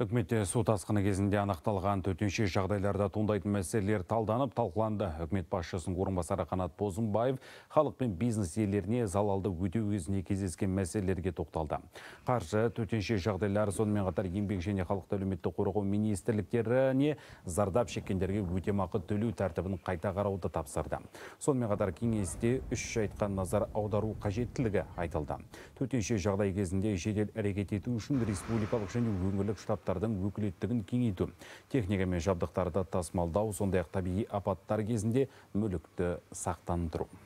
Үкіметте су тасқыны кезінде анықталған төтенше жағдайларда туындайтын мәселелер талданып талқыланды. Үкімет басшысының орынбасары Қанат Бозымбаев халық пен бизнес иелеріне залалды өтеу кезінде кездескен мәселелерге тоқталды. Қаржы, төтенше жағдайлар сонымен қатар еңбек және халықты әлеуметтік қорғау министрліктеріне зардап шеккендерге өтемақы төлеу тәртібін қайта қарауды тапсырды. Сонымен қатар кеңесте үш айтқан назар аудару қажеттілігі айтылды. Төтенше жағдай кезінде жедел әрекет ету үшін республикалық және өңірлік штабтар өкілеттігін кеңейту техника мен жабдықтарды тасымалдау сондай ақ табиғи апаттар кезінде мүлікті сақтандыру